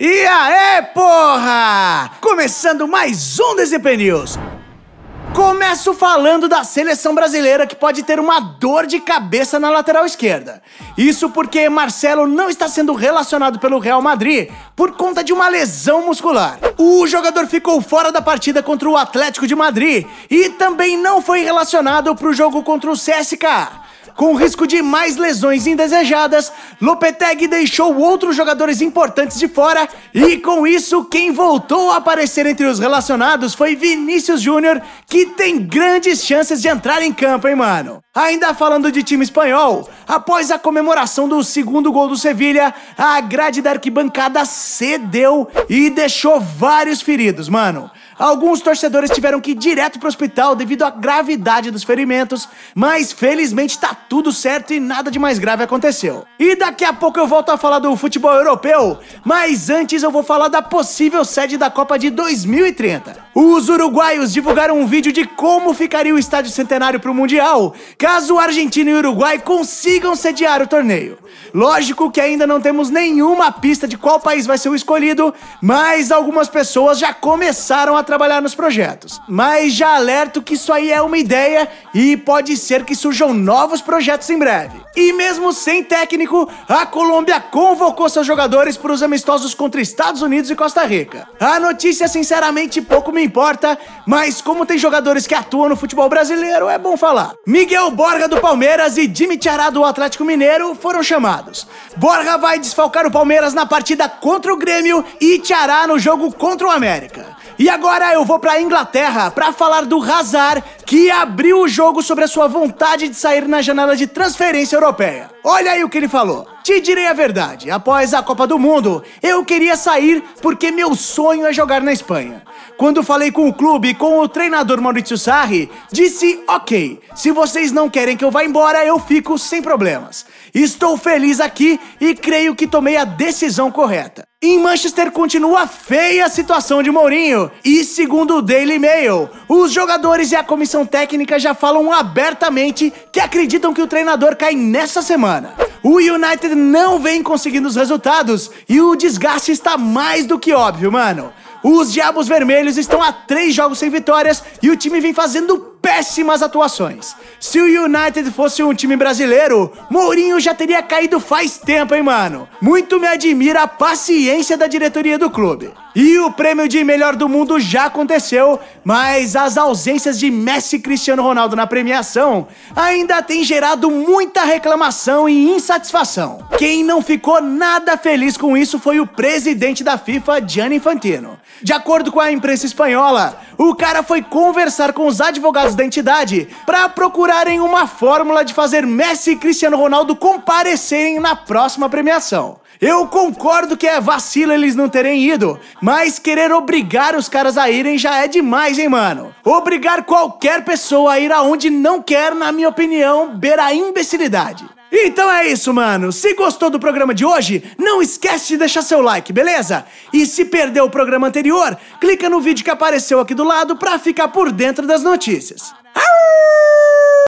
E aí, porra! Começando mais um DCP News. Começo falando da seleção brasileira que pode ter uma dor de cabeça na lateral esquerda. Isso porque Marcelo não está sendo relacionado pelo Real Madrid por conta de uma lesão muscular. O jogador ficou fora da partida contra o Atlético de Madrid e também não foi relacionado para o jogo contra o CSKA com risco de mais lesões indesejadas, Lopetegui deixou outros jogadores importantes de fora e com isso quem voltou a aparecer entre os relacionados foi Vinícius Júnior, que tem grandes chances de entrar em campo, hein, mano? Ainda falando de time espanhol, após a comemoração do segundo gol do Sevilha, a grade da arquibancada cedeu e deixou vários feridos, mano. Alguns torcedores tiveram que ir direto pro hospital devido à gravidade dos ferimentos, mas felizmente tá tudo certo e nada de mais grave aconteceu. E daqui a pouco eu volto a falar do futebol europeu, mas antes eu vou falar da possível sede da Copa de 2030. Os uruguaios divulgaram um vídeo de como ficaria o estádio centenário para o Mundial, caso Argentina e Uruguai consigam sediar o torneio. Lógico que ainda não temos nenhuma pista de qual país vai ser o escolhido, mas algumas pessoas já começaram a trabalhar nos projetos. Mas já alerto que isso aí é uma ideia e pode ser que surjam novos projetos projetos em breve. E mesmo sem técnico, a Colômbia convocou seus jogadores para os amistosos contra Estados Unidos e Costa Rica. A notícia, sinceramente, pouco me importa, mas como tem jogadores que atuam no futebol brasileiro, é bom falar. Miguel Borga do Palmeiras e Jimmy Tiará do Atlético Mineiro foram chamados. Borga vai desfalcar o Palmeiras na partida contra o Grêmio e Tiará no jogo contra o América. E agora eu vou para a Inglaterra para falar do Hazard, que abriu o jogo sobre a sua vontade de sair na janela de transferência europeia. Olha aí o que ele falou. Te direi a verdade, após a Copa do Mundo, eu queria sair porque meu sonho é jogar na Espanha. Quando falei com o clube, com o treinador Maurizio Sarri, disse: ok, se vocês não querem que eu vá embora, eu fico sem problemas. Estou feliz aqui e creio que tomei a decisão correta. Em Manchester continua feia a situação de Mourinho e, segundo o Daily Mail, os jogadores e a comissão comissão técnica já falam abertamente que acreditam que o treinador cai nessa semana. O United não vem conseguindo os resultados e o desgaste está mais do que óbvio, mano. Os Diabos Vermelhos estão a três jogos sem vitórias e o time vem fazendo péssimas atuações. Se o United fosse um time brasileiro, Mourinho já teria caído faz tempo, hein, mano? Muito me admira a paciência da diretoria do clube. E o prêmio de melhor do mundo já aconteceu, mas as ausências de Messi e Cristiano Ronaldo na premiação ainda tem gerado muita reclamação e insatisfação. Quem não ficou nada feliz com isso foi o presidente da FIFA, Gianni Infantino. De acordo com a imprensa espanhola, o cara foi conversar com os advogados da entidade para procurarem uma fórmula de fazer Messi e Cristiano Ronaldo comparecerem na próxima premiação. Eu concordo que é vacilo eles não terem ido, mas querer obrigar os caras a irem já é demais, hein, mano? Obrigar qualquer pessoa a ir aonde não quer, na minha opinião, ver a imbecilidade. Então é isso, mano. Se gostou do programa de hoje, não esquece de deixar seu like, beleza? E se perdeu o programa anterior, clica no vídeo que apareceu aqui do lado pra ficar por dentro das notícias. Ah!